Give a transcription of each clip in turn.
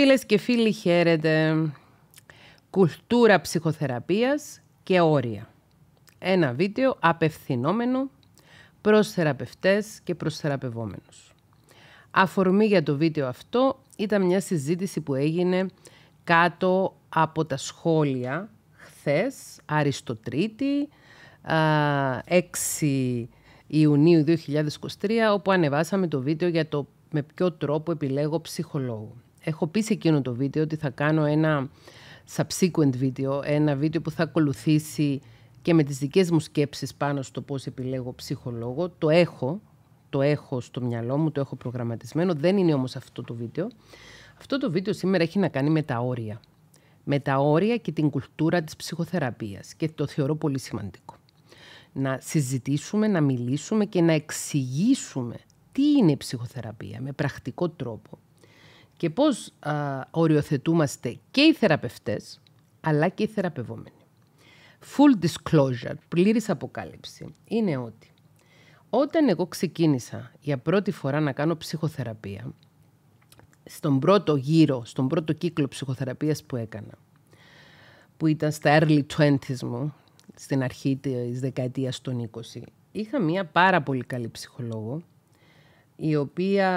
Φίλες και φίλοι, χαίρετε. Κουλτούρα ψυχοθεραπείας και όρια. Ένα βίντεο απευθυνόμενο προς θεραπευτές και προς θεραπευόμενους. Αφορμή για το βίντεο αυτό ήταν μια συζήτηση που έγινε κάτω από τα σχόλια χθες, Αριστοτρίτη, 6 Ιουνίου 2023, όπου ανεβάσαμε το βίντεο για το με ποιο τρόπο επιλέγω ψυχολόγου έχω πει σε εκείνο το βίντεο ότι θα κάνω ένα subsequent βίντεο, ένα βίντεο που θα ακολουθήσει και με τις δικές μου σκέψεις πάνω στο πώς επιλέγω ψυχολόγο. Το έχω, το έχω στο μυαλό μου, το έχω προγραμματισμένο, δεν είναι όμως αυτό το βίντεο. Αυτό το βίντεο σήμερα έχει να κάνει με τα όρια. Με τα όρια και την κουλτούρα της ψυχοθεραπείας και το θεωρώ πολύ σημαντικό. Να συζητήσουμε, να μιλήσουμε και να εξηγήσουμε τι είναι η ψυχοθεραπεία με πρακτικό τρόπο και πώς οριοθετούμαστε και οι θεραπευτές, αλλά και οι θεραπευόμενοι. Full disclosure, πλήρης αποκάλυψη, είναι ότι όταν εγώ ξεκίνησα για πρώτη φορά να κάνω ψυχοθεραπεία, στον πρώτο γύρο, στον πρώτο κύκλο ψυχοθεραπείας που έκανα, που ήταν στα early 20 μου, στην αρχή της δεκαετίας των 20, είχα μία πάρα πολύ καλή ψυχολόγο, η οποία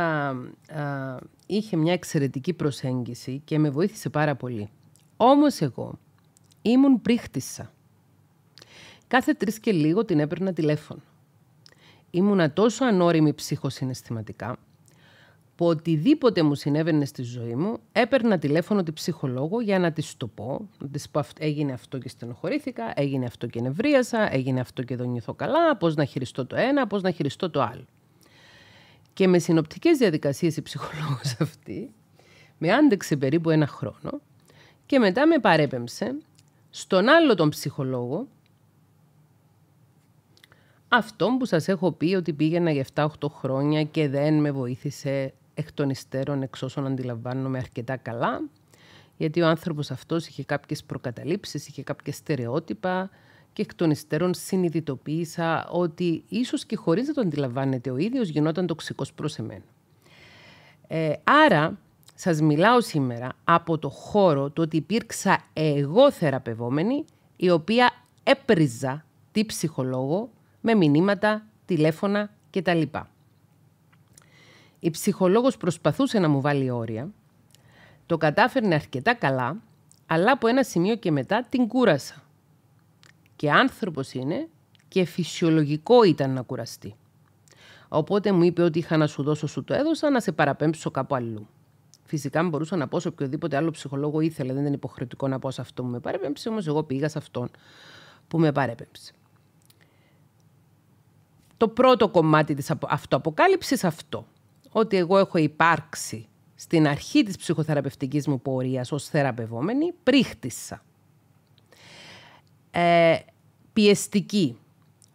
είχε μια εξαιρετική προσέγγιση και με βοήθησε πάρα πολύ. Όμως εγώ ήμουν πρίχτησα. Κάθε τρεις και λίγο την έπαιρνα τηλέφωνο. Ήμουνα τόσο ανώριμη ψυχοσυναισθηματικά που οτιδήποτε μου συνέβαινε στη ζωή μου, έπαιρνα τηλέφωνο τη ψυχολόγο για να της το πω. Να πω έγινε αυτό και στενοχωρήθηκα, έγινε αυτό και νευρίασα, έγινε αυτό και δεν νιώθω καλά, πώς να χειριστώ το ένα, πώς να χειριστώ το άλλο. Και με συνοπτικές διαδικασίες η ψυχολόγος αυτή με άντεξε περίπου ένα χρόνο και μετά με παρέπεμψε στον άλλο τον ψυχολόγο αυτόν που σας έχω πει ότι πήγαινα για 7-8 χρόνια και δεν με βοήθησε εκ των υστέρων εξ όσων αντιλαμβάνομαι αρκετά καλά γιατί ο άνθρωπος αυτός είχε κάποιες προκαταλήψεις, είχε κάποια στερεότυπα, και εκ των υστέρων συνειδητοποίησα ότι ίσως και χωρίς να το αντιλαμβάνεται ο ίδιος γινόταν τοξικός προς εμένα. Ε, άρα, σας μιλάω σήμερα από το χώρο του ότι υπήρξα εγώ θεραπευόμενη η οποία έπριζα τη ψυχολόγο με μηνύματα, τηλέφωνα κτλ. Η ψυχολόγος προσπαθούσε να μου βάλει όρια, το κατάφερνε αρκετά καλά, αλλά από ένα σημείο και μετά την κούρασα και άνθρωπος είναι και φυσιολογικό ήταν να κουραστεί. Οπότε μου είπε ότι είχα να σου δώσω, σου το έδωσα, να σε παραπέμψω κάπου αλλού. Φυσικά μπορούσα να πω σε οποιοδήποτε άλλο ψυχολόγο ήθελα, δεν ήταν υποχρεωτικό να πω σε αυτό που με παρέπεμψε, Όμως, εγώ πήγα σε αυτόν που με παρέπεμψε. Το πρώτο κομμάτι της αυτοαποκάλυψης αυτό. Ότι εγώ έχω υπάρξει στην αρχή της ψυχοθεραπευτικής μου πορείας ως θεραπευόμενη, πρίχτησα ε, πιεστική,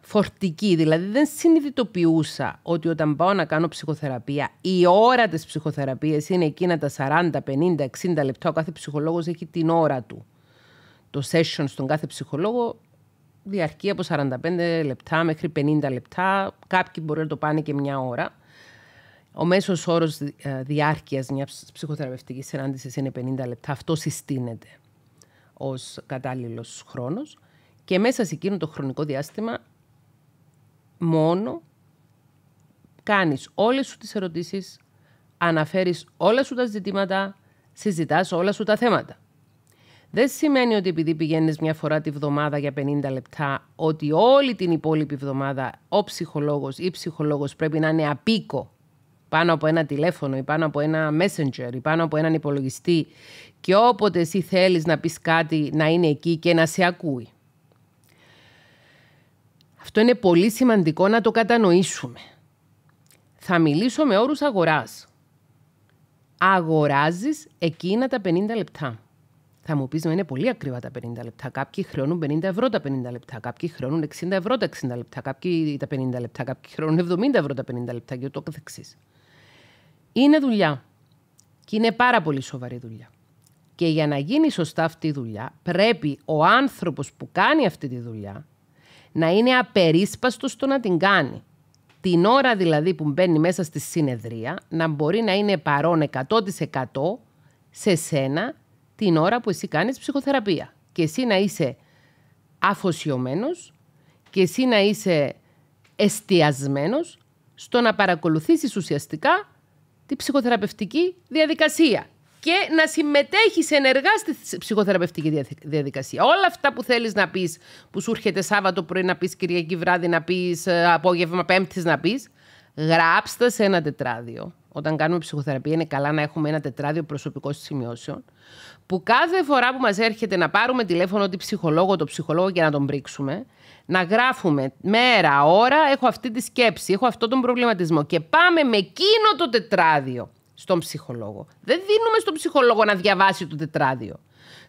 φορτική. Δηλαδή δεν συνειδητοποιούσα ότι όταν πάω να κάνω ψυχοθεραπεία, η ώρα της ψυχοθεραπείας είναι εκείνα τα 40, 50, 60 λεπτά. Ο κάθε ψυχολόγος έχει την ώρα του. Το session στον κάθε ψυχολόγο διαρκεί από 45 λεπτά μέχρι 50 λεπτά. Κάποιοι μπορεί να το πάνε και μια ώρα. Ο μέσος όρος ε, διάρκειας μιας ψυχοθεραπευτικής συνάντησης είναι 50 λεπτά. Αυτό συστήνεται ως κατάλληλος χρόνος. Και μέσα σε εκείνο το χρονικό διάστημα μόνο κάνεις όλες σου τις ερωτήσεις, αναφέρεις όλα σου τα ζητήματα, συζητάς όλα σου τα θέματα. Δεν σημαίνει ότι επειδή πηγαίνεις μια φορά τη βδομάδα για 50 λεπτά, ότι όλη την υπόλοιπη βδομάδα ο ψυχολόγος ή ψυχολόγος πρέπει να είναι απίκο πάνω από ένα τηλέφωνο ή πάνω από ένα messenger ή πάνω από έναν υπολογιστή και όποτε εσύ θέλεις να πεις κάτι να είναι εκεί και να σε ακούει. Αυτό είναι πολύ σημαντικό να το κατανοήσουμε. Θα μιλήσω με όρους αγοράς. Αγοράζεις εκείνα τα 50 λεπτά. Θα μου πεις, είναι πολύ ακριβά τα 50 λεπτά. Κάποιοι χρεώνουν 50 ευρώ τα 50 λεπτά, κάποιοι χρεώνουν 60 ευρώ τα 60 λεπτά, κάποιοι τα 50 λεπτά, κάποιοι χρεώνουν 70 ευρώ τα 50 λεπτά και το καθεξής. Είναι δουλειά. Και είναι πάρα πολύ σοβαρή δουλειά. Και για να γίνει σωστά αυτή η δουλειά, πρέπει ο άνθρωπος που κάνει αυτή τη δουλειά να είναι απερίσπαστος στο να την κάνει. Την ώρα δηλαδή που μπαίνει μέσα στη συνεδρία, να μπορεί να είναι παρόν 100% σε σένα την ώρα που εσύ κάνεις ψυχοθεραπεία. Και εσύ να είσαι αφοσιωμένος και εσύ να είσαι εστιασμένος στο να παρακολουθήσεις ουσιαστικά τη ψυχοθεραπευτική διαδικασία και να συμμετέχεις ενεργά στη ψυχοθεραπευτική διαδικασία. Όλα αυτά που θέλεις να πεις, που σου έρχεται Σάββατο πρωί να πεις Κυριακή βράδυ να πεις, ε, απόγευμα πέμπτης να πεις. γράψτε σε ένα τετράδιο. Όταν κάνουμε ψυχοθεραπεία είναι καλά να έχουμε ένα τετράδιο προσωπικών σημειώσεων που κάθε φορά που μας έρχεται να πάρουμε τηλέφωνο την ψυχολόγο, το ψυχολόγο για να τον πρίξουμε, να γράφουμε μέρα, ώρα, έχω αυτή τη σκέψη, έχω αυτό τον προβληματισμό και πάμε με εκείνο το τετράδιο στον ψυχολόγο. Δεν δίνουμε στον ψυχολόγο να διαβάσει το τετράδιο.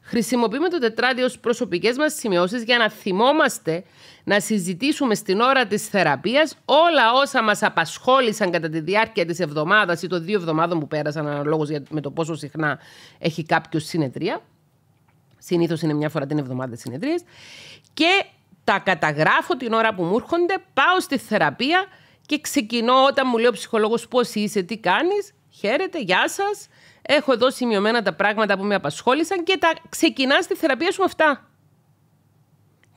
Χρησιμοποιούμε το τετράδιο ως προσωπικές μας σημειώσεις για να θυμόμαστε να συζητήσουμε στην ώρα της θεραπείας όλα όσα μας απασχόλησαν κατά τη διάρκεια της εβδομάδας ή των δύο εβδομάδων που πέρασαν αναλόγως με το πόσο συχνά έχει κάποιος συνεδρία. Συνήθως είναι μια φορά την εβδομάδα συνεδρίες. Και τα καταγράφω την ώρα που μου έρχονται, πάω στη θεραπεία και ξεκινώ όταν μου λέει ο ψυχολόγος πώς είσαι, τι κάνεις Χαίρετε, γεια σας. Έχω εδώ σημειωμένα τα πράγματα που με απασχόλησαν και τα ξεκινά τη θεραπεία σου αυτά.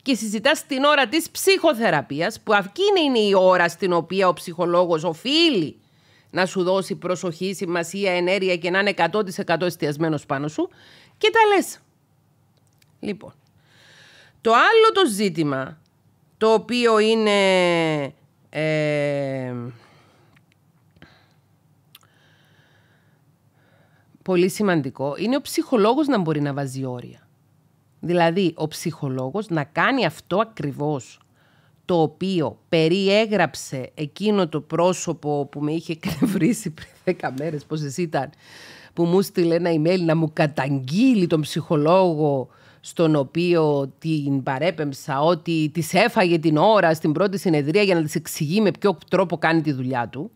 Και συζητάς την ώρα της ψυχοθεραπείας, που αυτή είναι η ώρα στην οποία ο ψυχολόγος οφείλει να σου δώσει προσοχή, σημασία, ενέργεια και να είναι 100% εστιασμένος πάνω σου. Και τα λες. Λοιπόν. Το άλλο το ζήτημα, το οποίο είναι. Ε, πολύ σημαντικό είναι ο ψυχολόγος να μπορεί να βάζει όρια. Δηλαδή, ο ψυχολόγος να κάνει αυτό ακριβώς το οποίο περιέγραψε εκείνο το πρόσωπο που με είχε κρευρίσει πριν 10 μέρες, πόσες ήταν, που μου στείλε ένα email να μου καταγγείλει τον ψυχολόγο στον οποίο την παρέπεμψα ότι της έφαγε την ώρα στην πρώτη συνεδρία για να της εξηγεί με ποιο τρόπο κάνει τη δουλειά του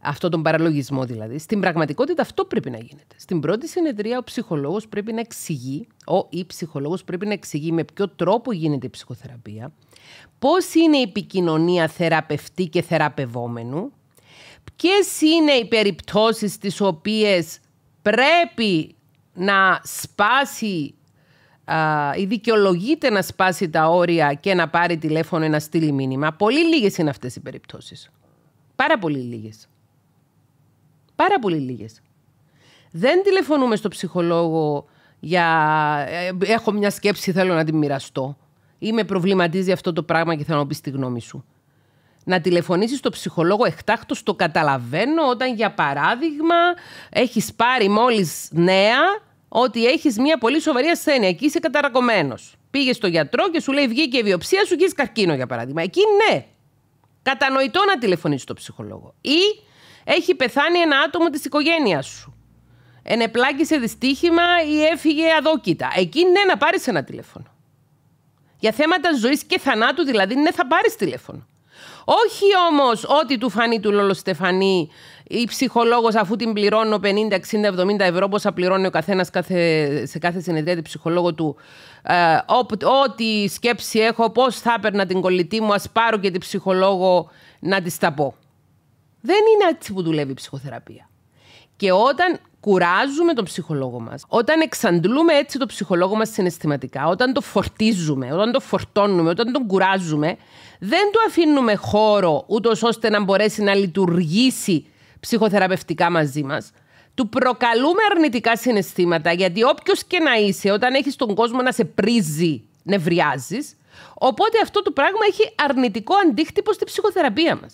αυτό τον παραλογισμό δηλαδή. Στην πραγματικότητα αυτό πρέπει να γίνεται. Στην πρώτη συνεδρία ο ψυχολόγος πρέπει να εξηγεί, ο ή ψυχολόγος πρέπει να εξηγεί με ποιο τρόπο γίνεται η ψυχοθεραπεία, πώς είναι η επικοινωνία θεραπευτή και θεραπευόμενου, ποιες είναι οι περιπτώσεις τις οποίες πρέπει να σπάσει ή δικαιολογείται να σπάσει τα όρια και να πάρει τηλέφωνο ή να στείλει μήνυμα. Πολύ λίγες είναι αυτές οι περιπτώσεις. Πάρα πολύ λίγες. Πάρα πολύ λίγες. Δεν τηλεφωνούμε στο ψυχολόγο για ε, έχω μια σκέψη, θέλω να την μοιραστώ ή με προβληματίζει αυτό το πράγμα και θέλω να πεις τη γνώμη σου. Να τηλεφωνήσεις στο ψυχολόγο εκτάκτο το καταλαβαίνω όταν, για παράδειγμα, έχεις πάρει μόλις νέα ότι έχεις μια πολύ σοβαρή ασθένεια και είσαι καταρακωμένος. Πήγες στο γιατρό και σου λέει βγήκε η βιοψία σου και είσαι καρκίνο, για παράδειγμα. Εκεί ναι. Κατανοητό να τηλεφωνήσεις στο ψυχολόγο. Ή έχει πεθάνει ένα άτομο της οικογένειας σου. Ενεπλάκησε δυστύχημα ή έφυγε αδόκητα. Εκεί ναι, να πάρεις ένα τηλέφωνο. Για θέματα ζωής και θανάτου δηλαδή, ναι, θα πάρεις τηλέφωνο. Όχι όμως ότι του φανεί του Λόλο Στεφανή η ψυχολόγος αφού την πληρώνω 50, 60, 70 ευρώ πόσα πληρώνει ο καθένας κάθε, σε κάθε συνεδρία ψυχολόγο του ε, ό,τι σκέψη έχω πώς θα έπαιρνα την κολλητή μου ας πάρω και την ψυχολόγο να της τα πω. Δεν είναι έτσι που δουλεύει η ψυχοθεραπεία. Και όταν κουράζουμε τον ψυχολόγο μας, όταν εξαντλούμε έτσι τον ψυχολόγο μας συναισθηματικά, όταν το φορτίζουμε, όταν το φορτώνουμε, όταν τον κουράζουμε, δεν του αφήνουμε χώρο ούτως ώστε να μπορέσει να λειτουργήσει ψυχοθεραπευτικά μαζί μας. Του προκαλούμε αρνητικά συναισθήματα, γιατί όποιος και να είσαι, όταν έχεις τον κόσμο να σε πρίζει, νευριάζεις. Οπότε αυτό το πράγμα έχει αρνητικό αντίκτυπο στη ψυχοθεραπεία μας.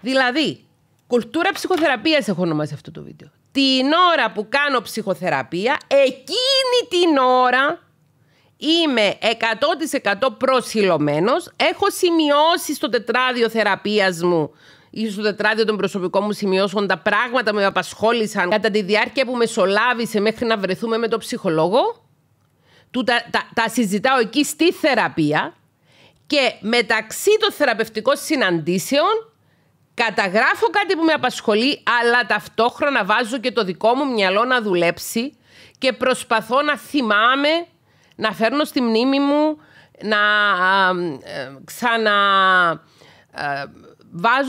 Δηλαδή, Κουλτούρα ψυχοθεραπείας έχω ονομάσει αυτό το βίντεο. Την ώρα που κάνω ψυχοθεραπεία, εκείνη την ώρα είμαι 100% προσιλωμένος. έχω σημειώσει στο τετράδιο θεραπείας μου ή στο τετράδιο των προσωπικών μου σημειώσεων τα πράγματα που με απασχόλησαν κατά τη διάρκεια που μεσολάβησε μέχρι να βρεθούμε με τον ψυχολόγο. τα, τα, τα συζητάω εκεί στη θεραπεία και μεταξύ των θεραπευτικών συναντήσεων καταγράφω κάτι που με απασχολεί, αλλά ταυτόχρονα βάζω και το δικό μου μυαλό να δουλέψει και προσπαθώ να θυμάμαι, να φέρνω στη μνήμη μου, να ε, ξαναβάζω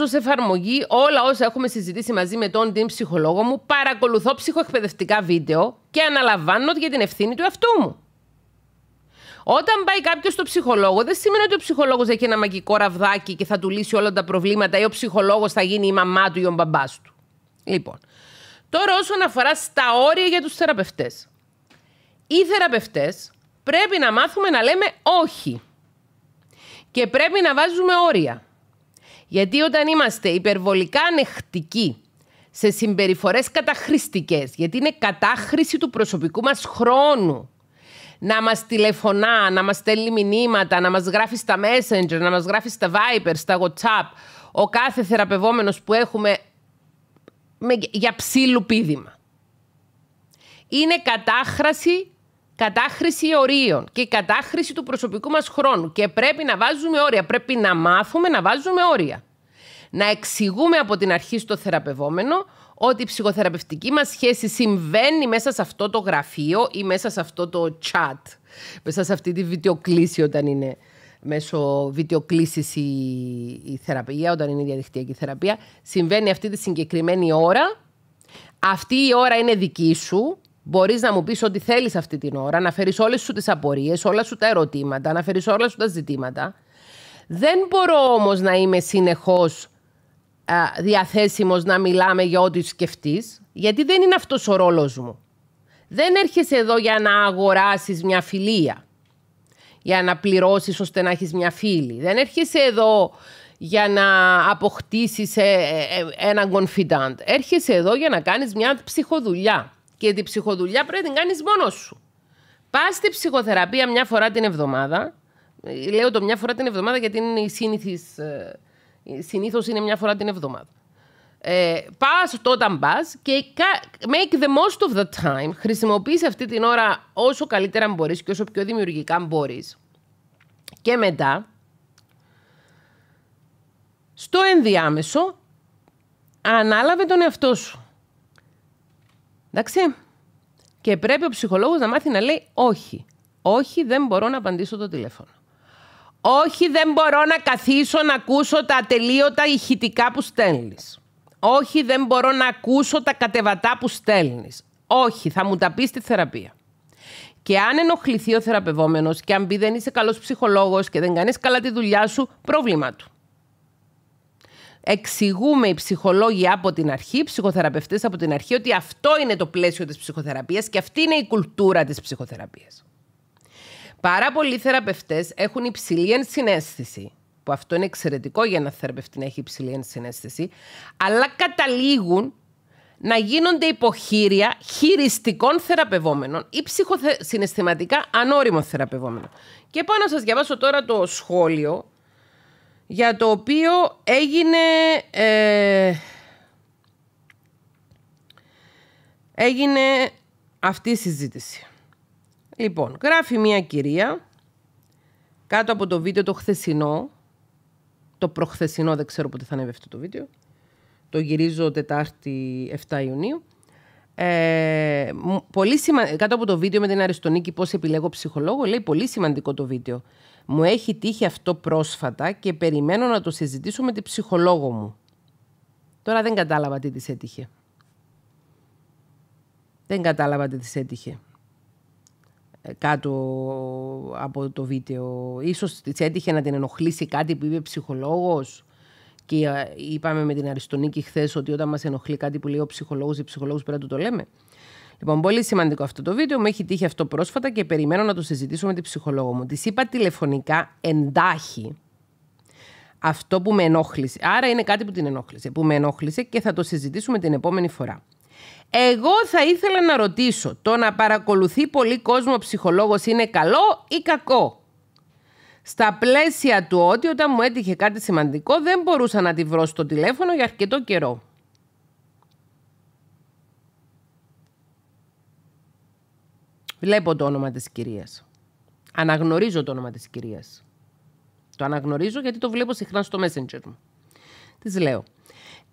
ε, σε εφαρμογή όλα όσα έχουμε συζητήσει μαζί με τον την ψυχολόγο μου, παρακολουθώ ψυχοεκπαιδευτικά βίντεο και αναλαμβάνω για την ευθύνη του εαυτού μου. Όταν πάει κάποιος στο ψυχολόγο, δεν σημαίνει ότι ο ψυχολόγος έχει ένα μαγικό ραβδάκι και θα του λύσει όλα τα προβλήματα ή ο ψυχολόγος θα γίνει η μαμά του ή ο μπαμπάς του. Λοιπόν, τώρα όσον αφορά στα όρια για τους θεραπευτές. Οι θεραπευτές πρέπει να μάθουμε να λέμε όχι. Και πρέπει να βάζουμε όρια. Γιατί όταν είμαστε υπερβολικά ανεκτικοί σε συμπεριφορές καταχρηστικές, γιατί είναι κατάχρηση του προσωπικού μας χρόνου, να μας τηλεφωνά, να μας στέλνει μηνύματα, να μας γράφει στα Messenger, να μας γράφει στα Viber, στα WhatsApp. Ο κάθε θεραπευόμενος που έχουμε για ψήλου πίδημα. Είναι κατάχραση, κατάχρηση ορίων και κατάχρηση του προσωπικού μας χρόνου και πρέπει να βάζουμε όρια, πρέπει να μάθουμε να βάζουμε όρια να εξηγούμε από την αρχή στο θεραπευόμενο ότι η ψυχοθεραπευτική μας σχέση συμβαίνει μέσα σε αυτό το γραφείο ή μέσα σε αυτό το chat, μέσα σε αυτή τη βιντεοκλήση όταν είναι μέσω βιντεοκλήσης η, η θεραπεία, όταν είναι η διαδικτυακή θεραπεία, συμβαίνει αυτή τη συγκεκριμένη ώρα. Αυτή η ώρα είναι δική σου, Μπορείς να μου πεις ό,τι θέλεις αυτή την ώρα, να φέρεις όλες σου τις απορίες, όλα σου τα ερωτήματα, να φέρεις όλα σου τα ζητήματα. Δεν μπορώ όμως να είμαι συνεχώς διαθέσιμος να μιλάμε για ό,τι σκεφτείς, γιατί δεν είναι αυτός ο ρόλος μου. Δεν έρχεσαι εδώ για να αγοράσεις μια φιλία, για να πληρώσεις ώστε να έχεις μια φίλη. Δεν έρχεσαι εδώ για να αποκτήσεις ε, ε, ε, έναν confidant. Έρχεσαι εδώ για να κάνεις μια ψυχοδουλειά. Και την ψυχοδουλειά πρέπει να την κάνεις μόνος σου. Πας στη ψυχοθεραπεία μια φορά την εβδομάδα. Λέω το μια φορά την εβδομάδα γιατί είναι η σύνηθις Συνήθως είναι μια φορά την εβδομάδα. Ε, πας όταν πας και make the most of the time. Χρησιμοποιείς αυτή την ώρα όσο καλύτερα μπορείς και όσο πιο δημιουργικά μπορείς. Και μετά, στο ενδιάμεσο, ανάλαβε τον εαυτό σου. Εντάξει. Και πρέπει ο ψυχολόγος να μάθει να λέει όχι. Όχι, δεν μπορώ να απαντήσω το τηλέφωνο. Όχι, δεν μπορώ να καθίσω να ακούσω τα ατελείωτα ηχητικά που στέλνεις. Όχι, δεν μπορώ να ακούσω τα κατεβατά που στέλνεις. Όχι, θα μου τα πεις στη θεραπεία. Και αν ενοχληθεί ο θεραπευόμενος και αν πει δεν είσαι καλός ψυχολόγος και δεν κάνεις καλά τη δουλειά σου, πρόβλημα του. Εξηγούμε οι ψυχολόγοι από την αρχή, οι ψυχοθεραπευτές από την αρχή, ότι αυτό είναι το πλαίσιο της ψυχοθεραπείας και αυτή είναι η κουλτούρα της ψυχοθεραπείας. Πάρα πολλοί θεραπευτές έχουν υψηλή ενσυναίσθηση, που αυτό είναι εξαιρετικό για ένα θεραπευτή να έχει υψηλή ενσυναίσθηση, αλλά καταλήγουν να γίνονται υποχείρια χειριστικών θεραπευόμενων ή ψυχοσυναισθηματικά ανώριμων θεραπευόμενων. Και πάω να σας διαβάσω τώρα το σχόλιο για το οποίο έγινε... Ε, έγινε αυτή η συζήτηση. Λοιπόν, γράφει μια κυρία κάτω από το βίντεο το χθεσινό, το προχθεσινό, δεν ξέρω πότε θα ανέβει αυτό το βίντεο, το γυρίζω Τετάρτη 7 Ιουνίου, ε, πολύ σημα... κάτω από το βίντεο με την Αριστονίκη πώς επιλέγω ψυχολόγο, λέει πολύ σημαντικό το βίντεο. Μου έχει τύχει αυτό πρόσφατα και περιμένω να το συζητήσω με την ψυχολόγο μου. Τώρα δεν κατάλαβα τι της έτυχε. Δεν κατάλαβα τι της έτυχε κάτω από το βίντεο. Ίσως της έτυχε να την ενοχλήσει κάτι που είπε ψυχολόγος. Και ε, είπαμε με την Αριστονίκη χθες ότι όταν μας ενοχλεί κάτι που λέει ο ψυχολόγος ή ψυχολόγο πρέπει να το, το λέμε. Λοιπόν, πολύ σημαντικό αυτό το βίντεο. Μου έχει τύχει αυτό πρόσφατα και περιμένω να το συζητήσω με την ψυχολόγο μου. Της είπα τηλεφωνικά εντάχει αυτό που με ενόχλησε. Άρα είναι κάτι που την ενόχλησε, που με ενόχλησε και θα το συζητήσουμε την επόμενη φορά. Εγώ θα ήθελα να ρωτήσω, το να παρακολουθεί πολύ κόσμο ψυχολόγος είναι καλό ή κακό. Στα πλαίσια του ότι όταν μου έτυχε κάτι σημαντικό δεν μπορούσα να τη βρω στο τηλέφωνο για αρκετό καιρό. Βλέπω το όνομα της κυρίας. Αναγνωρίζω το όνομα της κυρίας. Το αναγνωρίζω γιατί το βλέπω συχνά στο Messenger μου. Της λέω,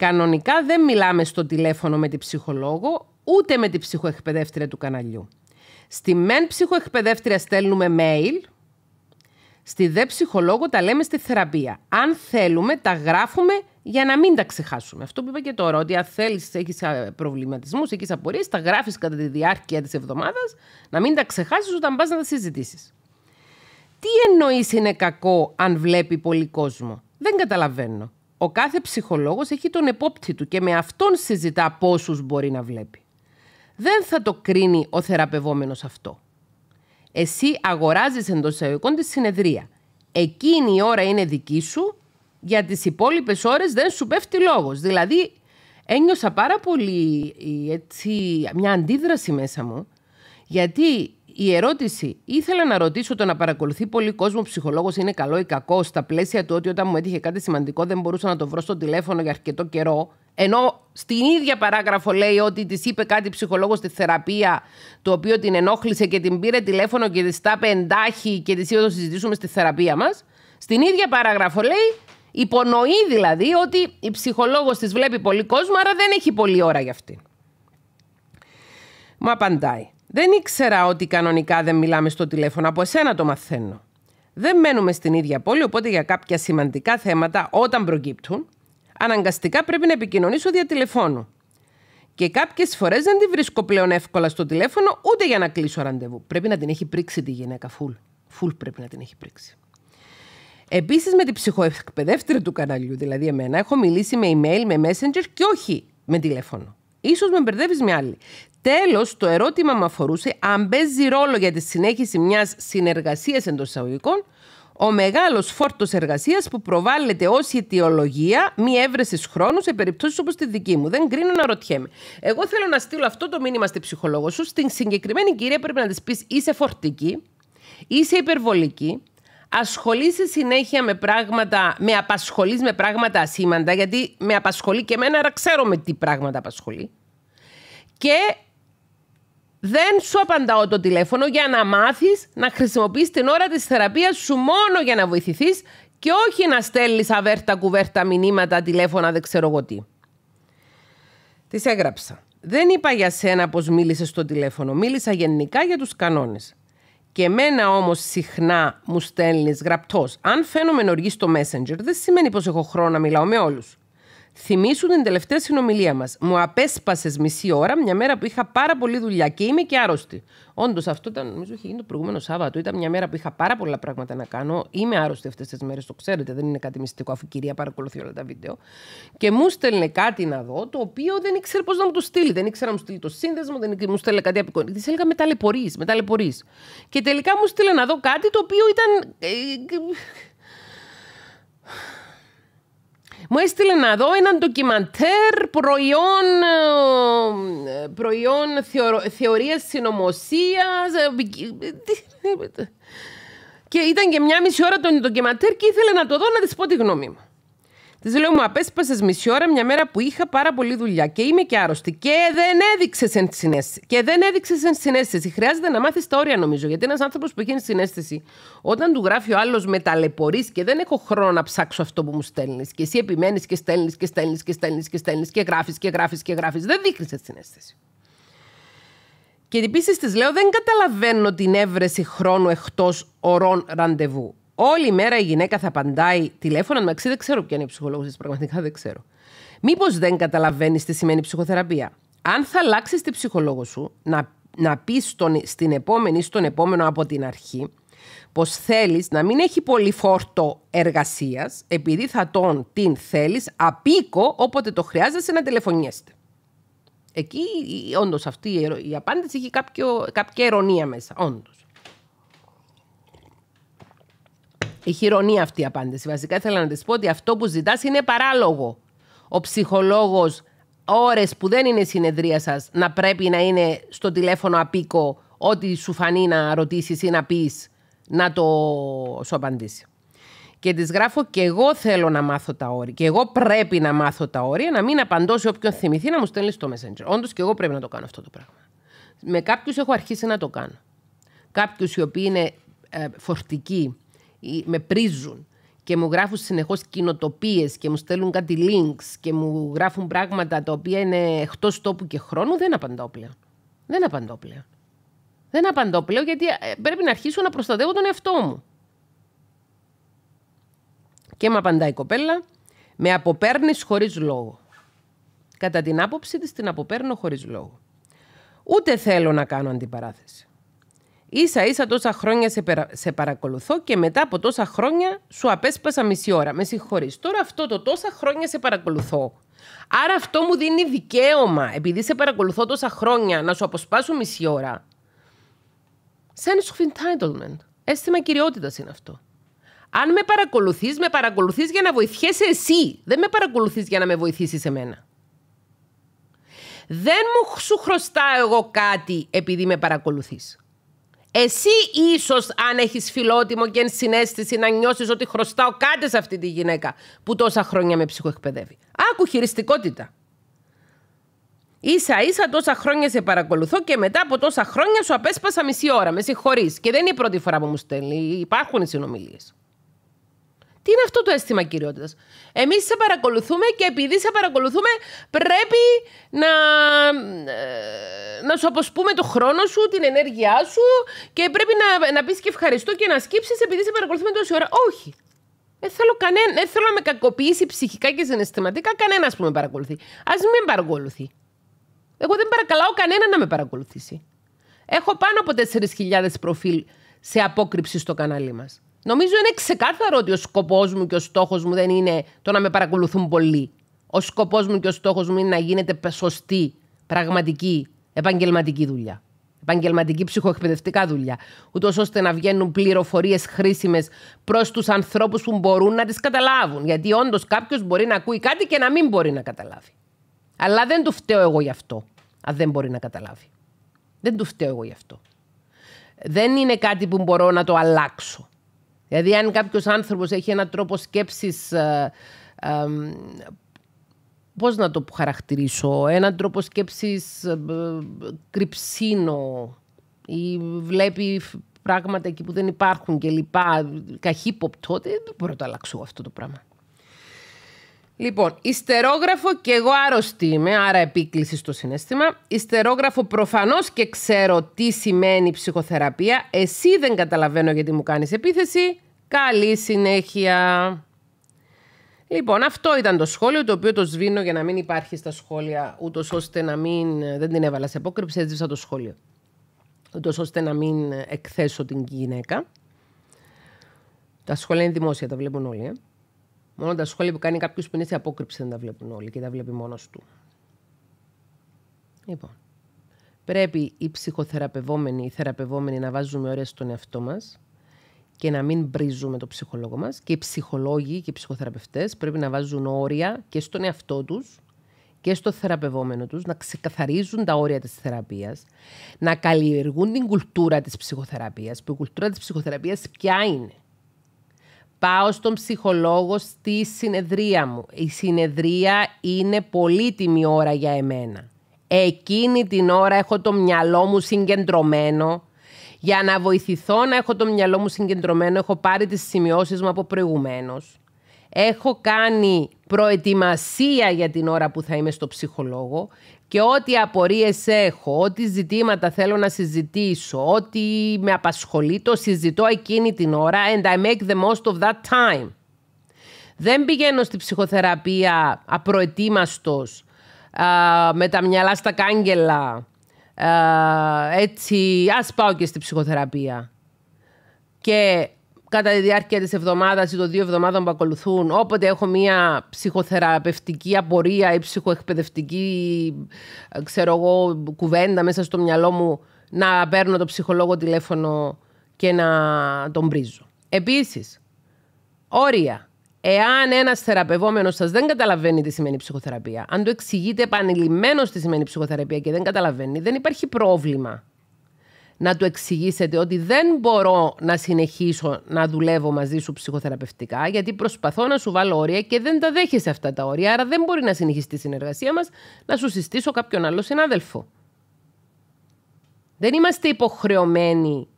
Κανονικά δεν μιλάμε στο τηλέφωνο με την ψυχολόγο, ούτε με την ψυχοεκπαιδεύτρια του καναλιού. Στη μεν ψυχοεκπαιδεύτρια στέλνουμε mail, στη δε ψυχολόγο τα λέμε στη θεραπεία. Αν θέλουμε, τα γράφουμε για να μην τα ξεχάσουμε. Αυτό που είπα και τώρα, ότι αν θέλεις, έχεις ε, προβληματισμούς, έχεις απορίες, τα γράφεις κατά τη διάρκεια της εβδομάδας, να μην τα ξεχάσεις όταν πας να τα συζητήσεις. Τι εννοείς είναι κακό αν βλέπει πολύ κόσμο. Δεν καταλαβαίνω. Ο κάθε ψυχολόγος έχει τον επόπτη του και με αυτόν συζητά πόσους μπορεί να βλέπει. Δεν θα το κρίνει ο θεραπευόμενος αυτό. Εσύ αγοράζεις εντός εισαγωγικών τη συνεδρία. Εκείνη η ώρα είναι δική σου, για τις υπόλοιπες ώρες δεν σου πέφτει λόγος. Δηλαδή, ένιωσα πάρα πολύ ε, έτσι, μια αντίδραση μέσα μου, γιατί η ερώτηση, ήθελα να ρωτήσω το να παρακολουθεί πολύ κόσμο ψυχολόγος είναι καλό ή κακό, στα πλαίσια του ότι όταν μου έτυχε κάτι σημαντικό δεν μπορούσα να το βρω στο τηλέφωνο για αρκετό καιρό. Ενώ στην ίδια παράγραφο λέει ότι της είπε κάτι ψυχολόγος στη θεραπεία, το οποίο την ενόχλησε και την πήρε τηλέφωνο και της τα και της είπε το συζητήσουμε στη θεραπεία μας. Στην ίδια παράγραφο λέει, υπονοεί δηλαδή ότι η ψυχολόγος της βλέπει πολύ κόσμο, άρα δεν έχει πολλή ώρα για αυτή. Μου απαντάει. Δεν ήξερα ότι κανονικά δεν μιλάμε στο τηλέφωνο. Από εσένα το μαθαίνω. Δεν μένουμε στην ίδια πόλη, οπότε για κάποια σημαντικά θέματα, όταν προκύπτουν, αναγκαστικά πρέπει να επικοινωνήσω δια τηλεφώνου. Και κάποιες φορές δεν τη βρίσκω πλέον εύκολα στο τηλέφωνο, ούτε για να κλείσω ραντεβού. Πρέπει να την έχει πρίξει τη γυναίκα, φουλ. Φουλ πρέπει να την έχει πρίξει. Επίσης, με την ψυχοεκπαιδεύτρια του καναλιού, δηλαδή εμένα, έχω μιλήσει με email, με messenger και όχι με τηλέφωνο. Ίσως με μπερδεύεις μια άλλη. Τέλος, το ερώτημα μου αφορούσε αν παίζει ρόλο για τη συνέχιση μιας συνεργασίας εντός εισαγωγικών ο μεγάλος φόρτος εργασίας που προβάλλεται ως αιτιολογία μη έβρεσης χρόνου σε περιπτώσεις όπως τη δική μου. Δεν κρίνω να ρωτιέμαι. Εγώ θέλω να στείλω αυτό το μήνυμα στη ψυχολόγο σου. Στην συγκεκριμένη κυρία πρέπει να της πεις είσαι φορτική, είσαι υπερβολική, ασχολείσαι συνέχεια με πράγματα, με απασχολείς με πράγματα ασήμαντα, γιατί με απασχολεί και εμένα, άρα ξέρω με τι πράγματα απασχολεί. Και δεν σου απαντάω το τηλέφωνο για να μάθεις να χρησιμοποιείς την ώρα της θεραπείας σου μόνο για να βοηθηθείς και όχι να στέλνεις αβέρτα κουβέρτα μηνύματα, τηλέφωνα, δεν ξέρω εγώ τι. Τη έγραψα. Δεν είπα για σένα πως μίλησες στο τηλέφωνο. Μίλησα γενικά για τους κανόνες. Και εμένα όμως συχνά μου στέλνεις γραπτός. Αν φαίνομαι νοργή στο Messenger δεν σημαίνει πως έχω χρόνο να μιλάω με όλους. Θυμήσουν την τελευταία συνομιλία μας. Μου απέσπασες μισή ώρα μια μέρα που είχα πάρα πολλή δουλειά και είμαι και άρρωστη. Όντως, αυτό ήταν, νομίζω, είχε γίνει το προηγούμενο Σάββατο. Ήταν μια μέρα που είχα πάρα πολλά πράγματα να κάνω. Είμαι άρρωστη αυτές τις μέρες, το ξέρετε, δεν είναι κάτι μυστικό, αφού η κυρία παρακολουθεί όλα τα βίντεο. Και μου στέλνε κάτι να δω, το οποίο δεν ήξερε πώς να μου το στείλει. Δεν ήξερα να μου στείλει το σύνδεσμο, δεν μου στέλνε κάτι από Της έλεγα μεταλλεπορεί, Και τελικά μου στείλε να δω κάτι το οποίο ήταν. Ε, ε, μου έστειλε να δω έναν ντοκιμαντέρ προϊόν, ε, προϊόν θεωρίας συνωμοσίας. Ε, ε, και ήταν και μια μισή ώρα το ντοκιμαντέρ και ήθελε να το δω να της πω τη γνώμη μου. Της λέω: Μου απέσπασε μισή ώρα μια μέρα που είχα πάρα πολύ δουλειά και είμαι και άρρωστη. Και δεν έδειξες ενσυναίσθηση. Και δεν έδειξες ενσυναίσθηση. Χρειάζεται να μάθεις τα όρια, νομίζω. Γιατί ένας άνθρωπος που έχει ενσυναίσθηση, όταν του γράφει ο άλλος με ταλαιπωρείς και δεν έχω χρόνο να ψάξω αυτό που μου στέλνεις. Και εσύ επιμένεις και στέλνεις και στέλνεις και στέλνεις και στέλνεις και γράφεις και γράφεις και γράφεις. Δεν δείχνεις ενσυναίσθηση. Και επίσης της λέω: Δεν καταλαβαίνω την έβρεση χρόνου εκτός ωρών ραντεβού. Όλη η μέρα η γυναίκα θα απαντάει τηλέφωνα. Μεταξύ δεν ξέρω ποια είναι η ψυχολόγος της, πραγματικά δεν ξέρω. Μήπως δεν καταλαβαίνεις τι σημαίνει ψυχοθεραπεία. Αν θα αλλάξεις τη ψυχολόγο σου, να, να πεις στην επόμενη ή στον επόμενο από την αρχή, πως θέλεις να μην έχει πολύ φόρτο εργασίας, επειδή θα τον την θέλεις απίκο όποτε το χρειάζεσαι να τηλεφωνιέστε. Εκεί, όντως, αυτή η απάντηση έχει κάποιο, κάποια ειρωνία μέσα, όντως. Η χειρονία αυτή η απάντηση. Βασικά ήθελα να της πω ότι αυτό που ζητάς είναι παράλογο. Ο ψυχολόγος, ώρες που δεν είναι συνεδρία σας, να πρέπει να είναι στο τηλέφωνο απίκο, ό,τι σου φανεί να ρωτήσεις ή να πεις, να το σου απαντήσει. Και της γράφω και εγώ θέλω να μάθω τα όρια. Και εγώ πρέπει να μάθω τα όρια, να μην απαντώ σε όποιον θυμηθεί να μου στέλνει στο Messenger. Όντως και εγώ πρέπει να το κάνω αυτό το πράγμα. Με κάποιους έχω αρχίσει να το κάνω. Κάποιους οι οποίοι είναι ε, φορτικοί με πρίζουν και μου γράφουν συνεχώς κοινοτοπίες και μου στέλνουν κάτι links και μου γράφουν πράγματα τα οποία είναι εκτός τόπου και χρόνου, δεν απαντώ πλέον. Δεν απαντώ πλέον. Δεν απαντώ πλέον γιατί ε, πρέπει να αρχίσω να προστατεύω τον εαυτό μου. Και με απαντάει η κοπέλα, με αποπέρνεις χωρίς λόγο. Κατά την άποψή της την αποπέρνω χωρίς λόγο. Ούτε θέλω να κάνω αντιπαράθεση. Ίσα ίσα τόσα χρόνια σε, περα... σε παρακολουθώ και μετά από τόσα χρόνια σου απέσπασα μισή ώρα. Με συγχωρείς. Τώρα αυτό το τόσα χρόνια σε παρακολουθώ. Άρα αυτό μου δίνει δικαίωμα, επειδή σε παρακολουθώ τόσα χρόνια, να σου αποσπάσω μισή ώρα. Sense of entitlement. Αίσθημα κυριότητας είναι αυτό. Αν με παρακολουθείς, με παρακολουθείς για να βοηθιέσαι εσύ. Δεν με παρακολουθείς για να με βοηθήσεις εμένα. Δεν μου σου χρωστά εγώ κάτι επειδή με παρακολουθείς. Εσύ ίσως, αν έχεις φιλότιμο και ενσυναίσθηση, να νιώσεις ότι χρωστάω κάτι σε αυτή τη γυναίκα που τόσα χρόνια με ψυχοεκπαιδεύει. Άκου χειριστικότητα. σα ίσα τόσα χρόνια σε παρακολουθώ και μετά από τόσα χρόνια σου απέσπασα μισή ώρα. Με συγχωρείς. Και δεν είναι η πρώτη φορά που μου στέλνει. Υπάρχουν συνομιλίες. Τι είναι αυτό το αίσθημα κυριότητα. Εμείς σε παρακολουθούμε και επειδή σε παρακολουθούμε, πρέπει να, ε, να σου αποσπούμε το χρόνο σου, την ενέργειά σου και πρέπει να, να πεις και ευχαριστώ και να σκύψεις επειδή σε παρακολουθούμε τόση ώρα. Όχι. Δεν θέλω, κανένα, δεν να με κακοποιήσει ψυχικά και συναισθηματικά κανένα που με παρακολουθεί. Ας μην παρακολουθεί. Εγώ δεν παρακαλάω κανένα να με παρακολουθήσει. Έχω πάνω από 4.000 προφίλ σε απόκρυψη στο κανάλι μας. Νομίζω είναι ξεκάθαρο ότι ο σκοπός μου και ο στόχος μου δεν είναι το να με παρακολουθούν πολλοί. Ο σκοπός μου και ο στόχος μου είναι να γίνεται σωστή, πραγματική, επαγγελματική δουλειά. Επαγγελματική ψυχοεκπαιδευτικά δουλειά. Ούτως ώστε να βγαίνουν πληροφορίες χρήσιμες προς τους ανθρώπους που μπορούν να τις καταλάβουν. Γιατί όντως κάποιος μπορεί να ακούει κάτι και να μην μπορεί να καταλάβει. Αλλά δεν του φταίω εγώ γι' αυτό, αν δεν μπορεί να καταλάβει. Δεν του φταίω εγώ γι' αυτό. Δεν είναι κάτι που μπορώ να το αλλάξω. Δηλαδή, αν κάποιος άνθρωπος έχει έναν τρόπο σκέψης. Ε, Πώς να το χαρακτηρίσω, έναν τρόπο σκέψης ε, κρυψίνο ή βλέπει πράγματα εκεί που δεν υπάρχουν κλπ. Καχύποπτο, δεν μπορώ να το αλλάξω αυτό το πράγμα. Λοιπόν, ιστερόγραφο και εγώ άρρωστη είμαι, άρα επίκληση στο συνέστημα. Ιστερόγραφο προφανώς και ξέρω τι σημαίνει ψυχοθεραπεία. Εσύ δεν καταλαβαίνω γιατί μου κάνεις επίθεση. Καλή συνέχεια. Λοιπόν, αυτό ήταν το σχόλιο, το οποίο το σβήνω για να μην υπάρχει στα σχόλια, ούτως ώστε να μην. Δεν την έβαλα σε απόκρυψη, έσβησα το σχόλιο. Ούτως ώστε να μην εκθέσω την γυναίκα. Τα σχόλια είναι δημόσια, τα βλέπουν όλοι. Ε. Μόνο τα σχόλια που κάνει κάποιος που είναι σε απόκρυψη δεν τα βλέπουν όλοι και τα βλέπει μόνος του. Λοιπόν. Πρέπει οι ψυχοθεραπευόμενοι, οι θεραπευόμενοι να βάζουμε ώρες στον εαυτό μας και να μην μπρίζουμε το ψυχολόγο μας. Και οι ψυχολόγοι και οι ψυχοθεραπευτές πρέπει να βάζουν όρια και στον εαυτό τους και στο θεραπευόμενο τους, να ξεκαθαρίζουν τα όρια της θεραπείας, να καλλιεργούν την κουλτούρα της ψυχοθεραπείας, που η κουλτούρα της ψυχοθεραπείας ποια είναι πάω στον ψυχολόγο στη συνεδρία μου. Η συνεδρία είναι πολύτιμη ώρα για εμένα. Εκείνη την ώρα έχω το μυαλό μου συγκεντρωμένο. Για να βοηθηθώ να έχω το μυαλό μου συγκεντρωμένο, έχω πάρει τις σημειώσεις μου από προηγουμένως. Έχω κάνει προετοιμασία για την ώρα που θα είμαι στο ψυχολόγο και ό,τι απορίες έχω, ό,τι ζητήματα θέλω να συζητήσω, ό,τι με απασχολεί, το συζητώ εκείνη την ώρα and I make the most of that time. Δεν πηγαίνω στη ψυχοθεραπεία απροετοίμαστος, με τα μυαλά στα κάγκελα, έτσι ας πάω και στη ψυχοθεραπεία. Και κατά τη διάρκεια της εβδομάδας ή των δύο εβδομάδων που ακολουθούν, όποτε έχω μία ψυχοθεραπευτική απορία ή ψυχοεκπαιδευτική ξέρω εγώ, κουβέντα μέσα στο μυαλό μου, να παίρνω τον ψυχολόγο τηλέφωνο και να τον πρίζω. Επίσης, όρια. Εάν ένας θεραπευόμενος σας δεν καταλαβαίνει τι σημαίνει ψυχοθεραπεία, αν του εξηγείτε επανειλημμένος τι σημαίνει ψυχοθεραπεία και δεν καταλαβαίνει, δεν υπάρχει πρόβλημα να του εξηγήσετε ότι δεν μπορώ να συνεχίσω να δουλεύω μαζί σου ψυχοθεραπευτικά, γιατί προσπαθώ να σου βάλω όρια και δεν τα δέχεσαι αυτά τα όρια. Άρα δεν μπορεί να συνεχιστεί η συνεργασία μας, να σου συστήσω κάποιον άλλο συνάδελφο. Δεν είμαστε υποχρεωμένοι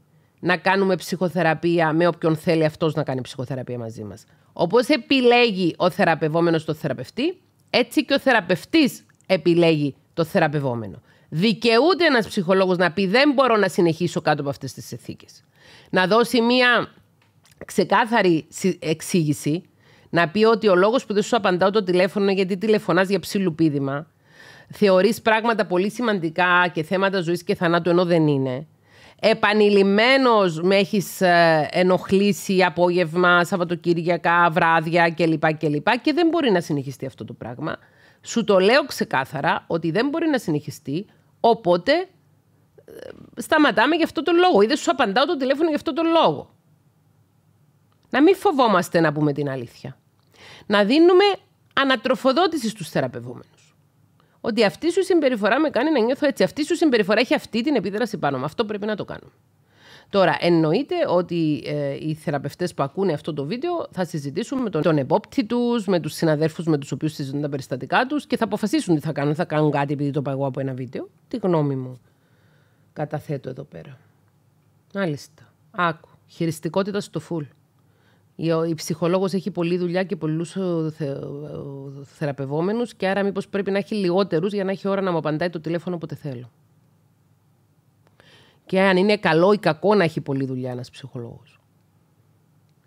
να κάνουμε ψυχοθεραπεία με όποιον θέλει αυτός να κάνει ψυχοθεραπεία μαζί μας. Όπως επιλέγει ο θεραπευόμενος το θεραπευτή, έτσι και ο θεραπευτής επιλέγει το θεραπευόμενο δικαιούται ένας ψυχολόγος να πει δεν μπορώ να συνεχίσω κάτω από αυτές τις συνθήκες. Να δώσει μια ξεκάθαρη εξήγηση, να πει ότι ο λόγος που δεν σου απαντάω το τηλέφωνο είναι γιατί τηλεφωνάς για πίδημα. θεωρείς πράγματα πολύ σημαντικά και θέματα ζωής και θανάτου ενώ δεν είναι. Επανειλημμένος με έχεις ε, ενοχλήσει απόγευμα, Σαββατοκύριακα, βράδια κλπ. κλπ. Και δεν μπορεί να συνεχιστεί αυτό το πράγμα. Σου το λέω ξεκάθαρα ότι δεν μπορεί να συνεχιστεί, οπότε ε, σταματάμε για αυτό τον λόγο ή σου απαντάω το τηλέφωνο για αυτό τον λόγο. Να μην φοβόμαστε να πούμε την αλήθεια. Να δίνουμε ανατροφοδότηση στους θεραπευόμενους. Ότι αυτή σου συμπεριφορά με κάνει να νιώθω έτσι. Αυτή σου συμπεριφορά έχει αυτή την επίδραση πάνω μου. Αυτό πρέπει να το κάνουμε. Τώρα, εννοείται ότι ε, οι θεραπευτές που ακούνε αυτό το βίντεο θα συζητήσουν με τον, τον επόπτη τους, με τους συναδέρφους με τους οποίους συζητούν τα περιστατικά τους και θα αποφασίσουν τι θα κάνουν. Θα κάνουν κάτι επειδή το είπα εγώ από ένα βίντεο. Τη γνώμη μου καταθέτω εδώ πέρα. Μάλιστα. Άκου. Χειριστικότητα στο φουλ. Η, η ψυχολόγος έχει πολλή δουλειά και πολλούς ε, θε, ε, θεραπευόμενους και άρα μήπως πρέπει να έχει λιγότερους για να έχει ώρα να μου απαντάει το τηλέφωνο όποτε θέλω και αν είναι καλό ή κακό να έχει πολλή δουλειά ένας ψυχολόγος.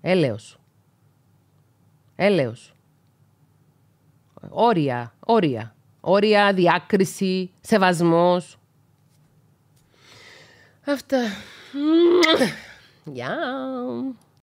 Έλεος. Έλεος. Όρια, όρια. Όρια, διάκριση, σεβασμός. Αυτά. Γεια.